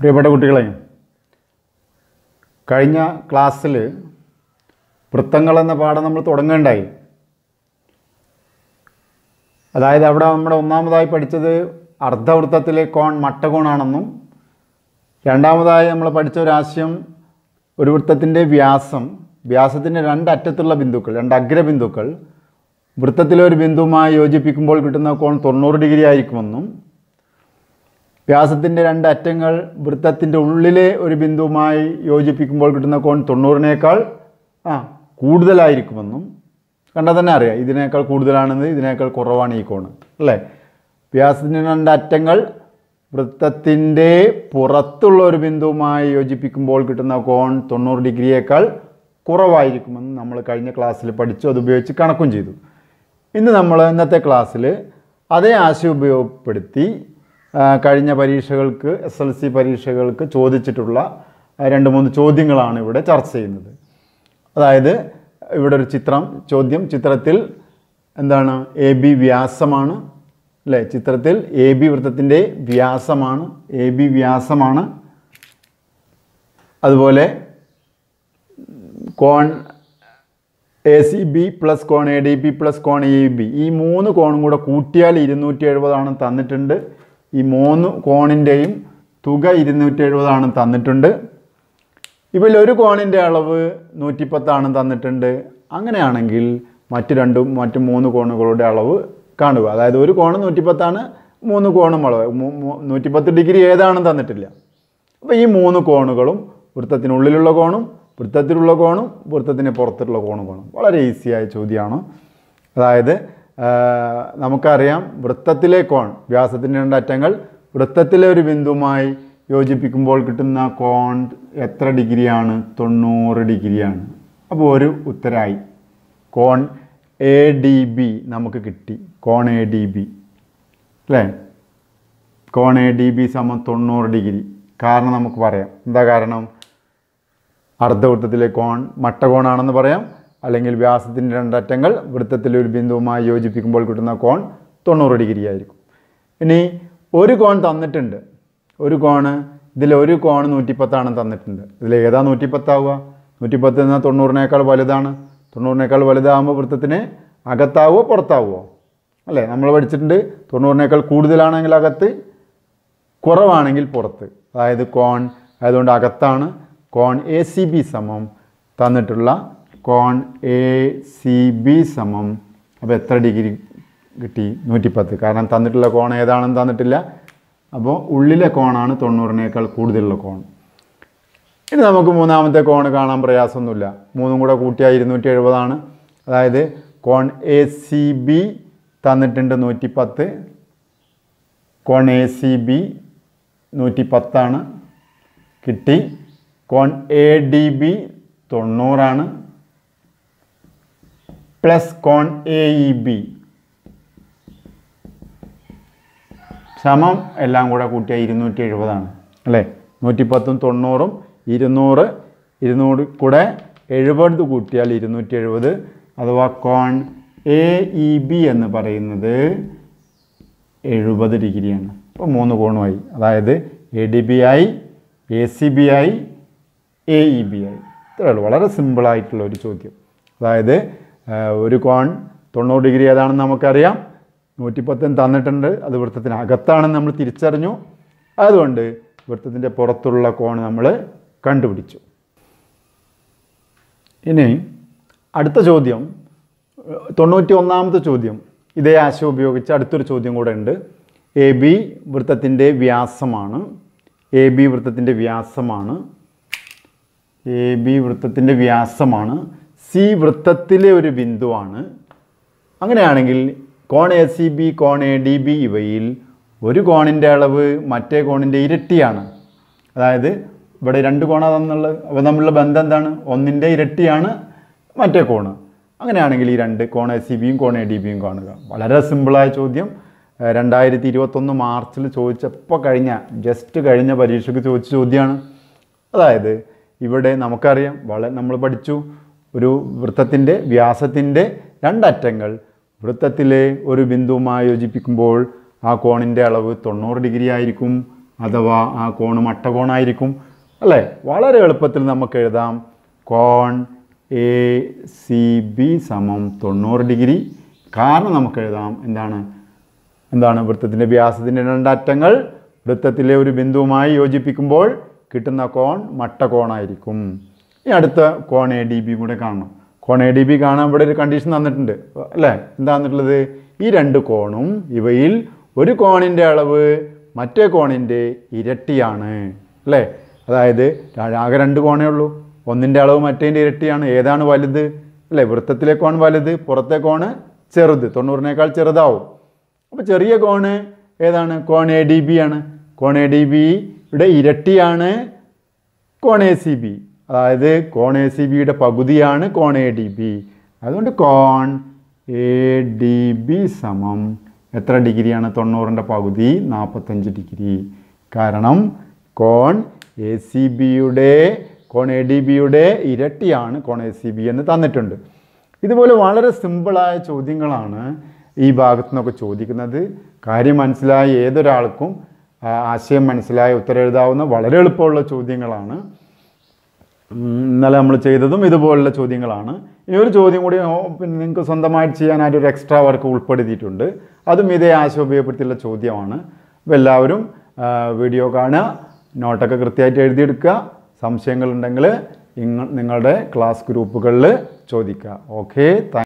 പ്രിയപ്പെട്ട കുട്ടികളെ കഴിഞ്ഞ ക്ലാസ്സിൽ വൃത്തങ്ങൾ എന്ന പാഠം നമ്മൾ തുടങ്ങേണ്ടായി അതായത് അവിടെ നമ്മുടെ ഒന്നാമതായി പഠിച്ചത് അർദ്ധവൃത്തത്തിലെ കോൺ മട്ടകോണാണെന്നും രണ്ടാമതായി നമ്മൾ പഠിച്ച ഒരാശയം ഒരു വൃത്തത്തിൻ്റെ വ്യാസം വ്യാസത്തിൻ്റെ രണ്ടറ്റത്തുള്ള ബിന്ദുക്കൾ രണ്ട് അഗ്രബിന്ദുക്കൾ വൃത്തത്തിലെ ഒരു ബിന്ദുവുമായി യോജിപ്പിക്കുമ്പോൾ കിട്ടുന്ന കോൺ തൊണ്ണൂറ് ഡിഗ്രി ആയിരിക്കുമെന്നും വ്യാസത്തിൻ്റെ രണ്ട് അറ്റങ്ങൾ വൃത്തത്തിൻ്റെ ഉള്ളിലെ ഒരു ബിന്ദുവുമായി യോജിപ്പിക്കുമ്പോൾ കിട്ടുന്ന കോൺ തൊണ്ണൂറിനേക്കാൾ ആ കൂടുതലായിരിക്കുമെന്നും കണ്ടാൽ തന്നെ അറിയാം ഇതിനേക്കാൾ കൂടുതലാണെന്ന് ഇതിനേക്കാൾ കുറവാണ് ഈ കോണ് അല്ലേ വ്യാസത്തിൻ്റെ രണ്ട് അറ്റങ്ങൾ വൃത്തത്തിൻ്റെ പുറത്തുള്ള ഒരു ബിന്ദുവുമായി യോജിപ്പിക്കുമ്പോൾ കിട്ടുന്ന കോൺ തൊണ്ണൂറ് ഡിഗ്രിയേക്കാൾ കുറവായിരിക്കുമെന്ന് നമ്മൾ കഴിഞ്ഞ ക്ലാസ്സിൽ പഠിച്ചു അതുപയോഗിച്ച് കണക്കും ചെയ്തു ഇന്ന് നമ്മൾ ഇന്നത്തെ ക്ലാസ്സിൽ അതേ ആശയം ഉപയോഗപ്പെടുത്തി കഴിഞ്ഞ പരീക്ഷകൾക്ക് എസ് എൽ സി പരീക്ഷകൾക്ക് ചോദിച്ചിട്ടുള്ള രണ്ട് മൂന്ന് ചോദ്യങ്ങളാണ് ഇവിടെ ചർച്ച ചെയ്യുന്നത് അതായത് ഇവിടെ ഒരു ചിത്രം ചോദ്യം ചിത്രത്തിൽ എന്താണ് എ ബി വ്യാസമാണ് അല്ലേ ചിത്രത്തിൽ എ ബി വൃത്തത്തിൻ്റെ വ്യാസമാണ് എ ബി വ്യാസമാണ് അതുപോലെ കോൺ എ സി ബി പ്ലസ് കോൺ എ ഡി ബി പ്ലസ് കോൺ എ ബി ഈ മൂന്ന് കോണും കൂടെ കൂട്ടിയാൽ ഇരുന്നൂറ്റി എഴുപതാണ് തന്നിട്ടുണ്ട് ഈ മൂന്ന് കോണിൻ്റെയും തുക ഇരുന്നൂറ്റി എഴുപതാണ് തന്നിട്ടുണ്ട് ഇവയിൽ ഒരു കോണിൻ്റെ അളവ് നൂറ്റിപ്പത്താണ് തന്നിട്ടുണ്ട് അങ്ങനെയാണെങ്കിൽ മറ്റ് രണ്ടും മറ്റ് മൂന്ന് കോണുകളുടെ അളവ് കാണുക അതായത് ഒരു കോണ് നൂറ്റിപ്പത്താണ് മൂന്ന് കോണും അളവ് നൂറ്റിപ്പത്ത് ഡിഗ്രി ഏതാണെന്ന് തന്നിട്ടില്ല അപ്പോൾ ഈ മൂന്ന് കോണുകളും വൃത്തത്തിനുള്ളിലുള്ള കോണും വൃത്തത്തിലുള്ള കോണും വൃത്തത്തിന് പുറത്തുള്ള കോണും കോണും വളരെ ഈസിയായ ചോദ്യമാണ് അതായത് നമുക്കറിയാം വൃത്തത്തിലെ കോൺ വ്യാസത്തിൻ്റെ രണ്ട് അറ്റങ്ങൾ വൃത്തത്തിലെ ഒരു ബിന്ദുവുമായി യോജിപ്പിക്കുമ്പോൾ കിട്ടുന്ന കോൺ എത്ര ഡിഗ്രിയാണ് തൊണ്ണൂറ് ഡിഗ്രിയാണ് അപ്പോൾ ഒരു ഉത്തരായി കോൺ എ ഡി ബി നമുക്ക് കിട്ടി കോൺ എ ഡി ബി അല്ലേ കോൺ എ ഡി ബി സമം തൊണ്ണൂറ് ഡിഗ്രി കാരണം നമുക്ക് പറയാം എന്താ കാരണം അർദ്ധവൃത്തത്തിലെ കോൺ മട്ടകോണാണെന്ന് പറയാം അല്ലെങ്കിൽ വ്യാസത്തിൻ്റെ രണ്ടറ്റങ്ങൾ വൃത്തത്തിലെ ഒരു ബിന്ദുവുമായി യോജിപ്പിക്കുമ്പോൾ കിട്ടുന്ന കോൺ തൊണ്ണൂറ് ഡിഗ്രി ആയിരിക്കും ഇനി ഒരു കോൺ തന്നിട്ടുണ്ട് ഒരു കോണ് ഇതിൽ ഒരു കോൺ നൂറ്റിപ്പത്താണ് തന്നിട്ടുണ്ട് ഇതിൽ ഏതാ നൂറ്റിപ്പത്താവുക നൂറ്റിപ്പത്ത് എന്നാൽ തൊണ്ണൂറിനേക്കാൾ വലുതാണ് തൊണ്ണൂറിനേക്കാൾ വലുതാകുമ്പോൾ വൃത്തത്തിന് അകത്താവോ പുറത്താവോ അല്ലേ നമ്മൾ പഠിച്ചിട്ടുണ്ട് തൊണ്ണൂറിനേക്കാൾ കൂടുതലാണെങ്കിൽ അകത്ത് കുറവാണെങ്കിൽ പുറത്ത് അതായത് കോൺ അതുകൊണ്ട് അകത്താണ് കോൺ എ സി ബി സമം തന്നിട്ടുള്ള കോൺ എ സി ബി സമം അപ്പോൾ എത്ര ഡിഗ്രി കിട്ടി നൂറ്റിപ്പത്ത് കാരണം തന്നിട്ടുള്ള കോൺ ഏതാണെന്ന് തന്നിട്ടില്ല അപ്പോൾ ഉള്ളിലെ കോണാണ് തൊണ്ണൂറിനേക്കാൾ കൂടുതലുള്ള കോൺ ഇനി നമുക്ക് മൂന്നാമത്തെ കോൺ കാണാൻ പ്രയാസമൊന്നുമില്ല മൂന്നും കൂടെ കൂട്ടിയാൽ ഇരുന്നൂറ്റി എഴുപതാണ് അതായത് കോൺ എ സി ബി തന്നിട്ടുണ്ട് നൂറ്റിപ്പത്ത് കോൺ എ സി ബി നൂറ്റിപ്പത്താണ് കിട്ടി കോൺ എ ഡി ബി തൊണ്ണൂറാണ് പ്ലസ് കോൺ എ ഇ ബി സമം എല്ലാം കൂടെ കൂട്ടിയാൽ ഇരുന്നൂറ്റി എഴുപതാണ് അല്ലേ നൂറ്റിപ്പത്തും തൊണ്ണൂറും ഇരുന്നൂറ് ഇരുന്നൂറ് കൂടെ എഴുപത് കൂട്ടിയാൽ ഇരുന്നൂറ്റി എഴുപത് അഥവാ കോൺ എ ഇ ബി എന്ന് പറയുന്നത് എഴുപത് ഡിഗ്രിയാണ് അപ്പോൾ മൂന്ന് കോണുമായി അതായത് എ ഡി ബി ആയി എ സി ബി ആയി എ ഇ ബി ആയി ഇത്രയുള്ളൂ വളരെ സിമ്പിളായിട്ടുള്ള ഒരു ചോദ്യം അതായത് ഒരു കോൺ തൊണ്ണൂറ് ഡിഗ്രി ഏതാണെന്ന് നമുക്കറിയാം നൂറ്റിപ്പത്തിന് തന്നിട്ടുണ്ട് അത് വൃത്തത്തിനകത്താണെന്ന് നമ്മൾ തിരിച്ചറിഞ്ഞു അതുകൊണ്ട് വൃത്തത്തിൻ്റെ പുറത്തുള്ള കോൺ നമ്മൾ കണ്ടുപിടിച്ചു ഇനി അടുത്ത ചോദ്യം തൊണ്ണൂറ്റി ഒന്നാമത്തെ ചോദ്യം ഇതേ ആശയം ഉപയോഗിച്ച് അടുത്തൊരു ചോദ്യം കൂടെ ഉണ്ട് എ ബി വൃത്തത്തിൻ്റെ വ്യാസമാണ് എ ബി വൃത്തത്തിൻ്റെ വ്യാസമാണ് എ ബി വൃത്തത്തിൻ്റെ വ്യാസമാണ് സി വൃത്തത്തിലെ ഒരു ബിന്ദുവാണ് അങ്ങനെയാണെങ്കിൽ കോൺ എ സി ബി കോൺ എ ഡി ബി ഇവയിൽ ഒരു കോണിൻ്റെ അളവ് മറ്റേ കോണിൻ്റെ ഇരട്ടിയാണ് അതായത് ഇവിടെ രണ്ട് കോണാണ് അവ തമ്മിലുള്ള ബന്ധം എന്താണ് ഒന്നിൻ്റെ ഇരട്ടിയാണ് മറ്റേ കോണ് അങ്ങനെയാണെങ്കിൽ ഈ രണ്ട് കോൺ എ സി ബിയും കോൺ എ ഡി ബിയും കാണുക വളരെ സിമ്പിളായ ചോദ്യം രണ്ടായിരത്തി ഇരുപത്തൊന്ന് മാർച്ചിൽ ചോദിച്ചപ്പോൾ കഴിഞ്ഞ ജസ്റ്റ് കഴിഞ്ഞ പരീക്ഷയ്ക്ക് ചോദിച്ച ചോദ്യമാണ് അതായത് ഇവിടെ നമുക്കറിയാം വളരെ നമ്മൾ പഠിച്ചു ഒരു വൃത്തത്തിൻ്റെ വ്യാസത്തിൻ്റെ രണ്ടറ്റങ്ങൾ വൃത്തത്തിലെ ഒരു ബിന്ദുവുമായി യോജിപ്പിക്കുമ്പോൾ ആ കോണിൻ്റെ അളവ് തൊണ്ണൂറ് ഡിഗ്രി ആയിരിക്കും അഥവാ ആ കോണും അട്ടകോണായിരിക്കും അല്ലേ വളരെ എളുപ്പത്തിൽ നമുക്ക് എഴുതാം കോൺ എ സി ബി സമം തൊണ്ണൂറ് ഡിഗ്രി കാരണം നമുക്ക് എഴുതാം എന്താണ് എന്താണ് വൃത്തത്തിൻ്റെ വ്യാസത്തിൻ്റെ രണ്ടറ്റങ്ങൾ വൃത്തത്തിലെ ഒരു ബിന്ദുവുമായി യോജിപ്പിക്കുമ്പോൾ കിട്ടുന്ന കോൺ മട്ടകോണായിരിക്കും ഇനി അടുത്ത കോൺ എ ഡി ബി കൂടെ കാണണം കോൺ എ ഡി ബി കാണാൻ ഇവിടെ ഒരു കണ്ടീഷൻ തന്നിട്ടുണ്ട് അല്ലേ എന്താ തന്നിട്ടുള്ളത് ഈ രണ്ട് കോണും ഇവയിൽ ഒരു കോണിൻ്റെ അളവ് മറ്റേ കോണിൻ്റെ ഇരട്ടിയാണ് അല്ലേ അതായത് ആകെ രണ്ട് കോണേ ഉള്ളൂ ഒന്നിൻ്റെ അളവ് മറ്റേൻ്റെ ഇരട്ടിയാണ് ഏതാണ് വലുത് അല്ലേ വൃത്തത്തിലെ കോൺ വലുത് പുറത്തെ കോണ് ചെറുത് തൊണ്ണൂറിനേക്കാൾ ചെറുതാവും അപ്പോൾ ചെറിയ കോണ് ഏതാണ് കോൺ എ ഡി ബി ആണ് കോൺ എ ഡി ബിയുടെ ഇരട്ടിയാണ് കോൺ എ സി ബി അതായത് കോൺ എ സി ബിയുടെ പകുതിയാണ് കോൺ എ ഡി ബി അതുകൊണ്ട് കോൺ എ ഡി ബി സമം എത്ര ഡിഗ്രിയാണ് തൊണ്ണൂറിൻ്റെ പകുതി നാൽപ്പത്തഞ്ച് ഡിഗ്രി കാരണം കോൺ എ സി ബിയുടെ കോൺ എ ഡി ബിയുടെ ഇരട്ടിയാണ് കോൺ എ സി ബി എന്ന് തന്നിട്ടുണ്ട് ഇതുപോലെ വളരെ സിമ്പിളായ ചോദ്യങ്ങളാണ് ഈ ഭാഗത്തു നിന്നൊക്കെ ചോദിക്കുന്നത് കാര്യം മനസ്സിലായ ഏതൊരാൾക്കും ആശയം മനസ്സിലായ ഉത്തരം എഴുതാവുന്ന വളരെ എളുപ്പമുള്ള ചോദ്യങ്ങളാണ് ഇന്നലെ നമ്മൾ ചെയ്തതും ഇതുപോലുള്ള ചോദ്യങ്ങളാണ് ഈ ഒരു ചോദ്യം കൂടി പിന്നെ നിങ്ങൾക്ക് സ്വന്തമായിട്ട് ചെയ്യാനായിട്ട് ഒരു എക്സ്ട്രാ വർക്ക് ഉൾപ്പെടുത്തിയിട്ടുണ്ട് അതും ഇതേ ആശയം ഉപയോഗപ്പെടുത്തിയുള്ള ചോദ്യമാണ് അപ്പോൾ എല്ലാവരും വീഡിയോ കാണുക നോട്ടൊക്കെ കൃത്യമായിട്ട് എഴുതിയെടുക്കുക സംശയങ്ങളുണ്ടെങ്കിൽ നിങ്ങളുടെ ക്ലാസ് ഗ്രൂപ്പുകളിൽ ചോദിക്കുക ഓക്കെ